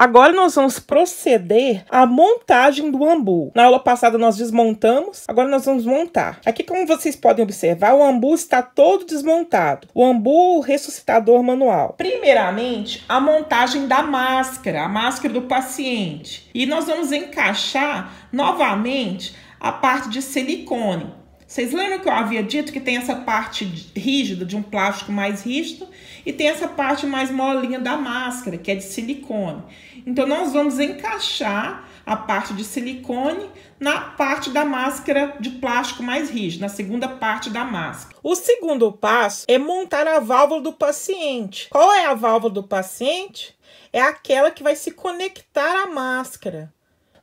Agora nós vamos proceder à montagem do ambu. Na aula passada nós desmontamos, agora nós vamos montar. Aqui, como vocês podem observar, o ambu está todo desmontado. O ambu ressuscitador manual. Primeiramente, a montagem da máscara, a máscara do paciente. E nós vamos encaixar novamente a parte de silicone. Vocês lembram que eu havia dito que tem essa parte rígida de um plástico mais rígido e tem essa parte mais molinha da máscara, que é de silicone. Então nós vamos encaixar a parte de silicone na parte da máscara de plástico mais rígido, na segunda parte da máscara. O segundo passo é montar a válvula do paciente. Qual é a válvula do paciente? É aquela que vai se conectar à máscara.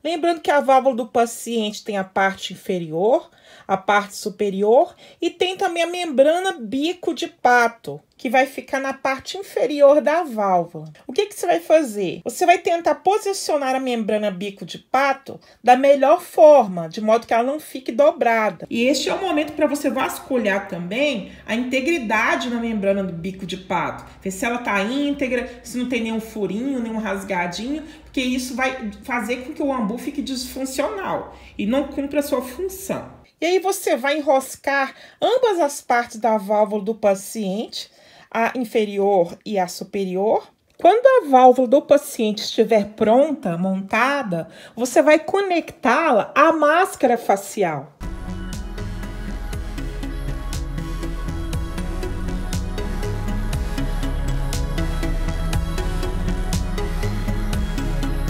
Lembrando que a válvula do paciente tem a parte inferior, a parte superior e tem também a membrana bico de pato que vai ficar na parte inferior da válvula. O que, que você vai fazer? Você vai tentar posicionar a membrana bico de pato da melhor forma, de modo que ela não fique dobrada. E este é o momento para você vasculhar também a integridade na membrana do bico de pato. Ver se ela está íntegra, se não tem nenhum furinho, nenhum rasgadinho, porque isso vai fazer com que o ambu fique disfuncional e não cumpra a sua função. E aí você vai enroscar ambas as partes da válvula do paciente a inferior e a superior. Quando a válvula do paciente estiver pronta, montada, você vai conectá-la à máscara facial.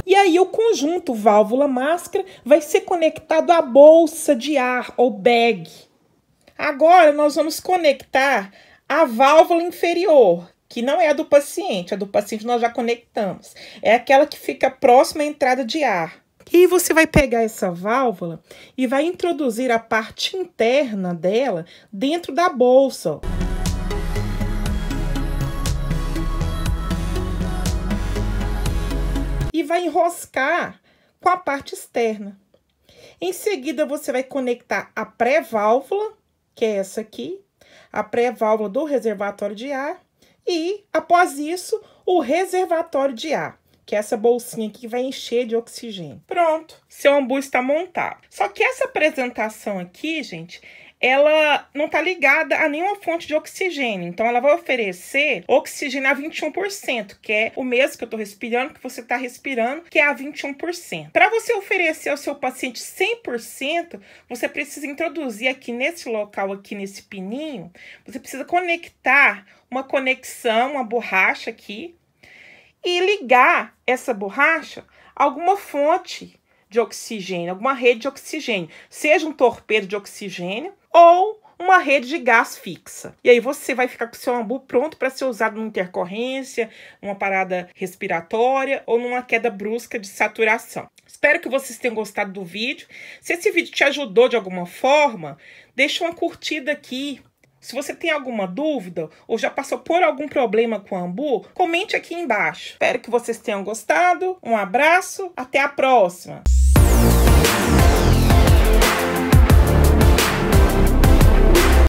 E aí o conjunto válvula-máscara vai ser conectado à bolsa de ar ou bag. Agora nós vamos conectar a válvula inferior, que não é a do paciente, a do paciente nós já conectamos, é aquela que fica próxima à entrada de ar. E você vai pegar essa válvula e vai introduzir a parte interna dela dentro da bolsa. E vai enroscar com a parte externa. Em seguida, você vai conectar a pré-válvula, que é essa aqui, a pré-válvula do reservatório de ar e, após isso, o reservatório de ar, que é essa bolsinha aqui que vai encher de oxigênio. Pronto, seu ambu está montado. Só que essa apresentação aqui, gente, ela não está ligada a nenhuma fonte de oxigênio. Então, ela vai oferecer oxigênio a 21%, que é o mesmo que eu estou respirando, que você está respirando, que é a 21%. Para você oferecer ao seu paciente 100%, você precisa introduzir aqui nesse local, aqui nesse pininho, você precisa conectar uma conexão, uma borracha aqui, e ligar essa borracha a alguma fonte de oxigênio, alguma rede de oxigênio, seja um torpedo de oxigênio, ou uma rede de gás fixa. E aí você vai ficar com seu ambu pronto para ser usado numa intercorrência, numa parada respiratória ou numa queda brusca de saturação. Espero que vocês tenham gostado do vídeo. Se esse vídeo te ajudou de alguma forma, deixa uma curtida aqui. Se você tem alguma dúvida ou já passou por algum problema com o ambu, comente aqui embaixo. Espero que vocês tenham gostado. Um abraço, até a próxima!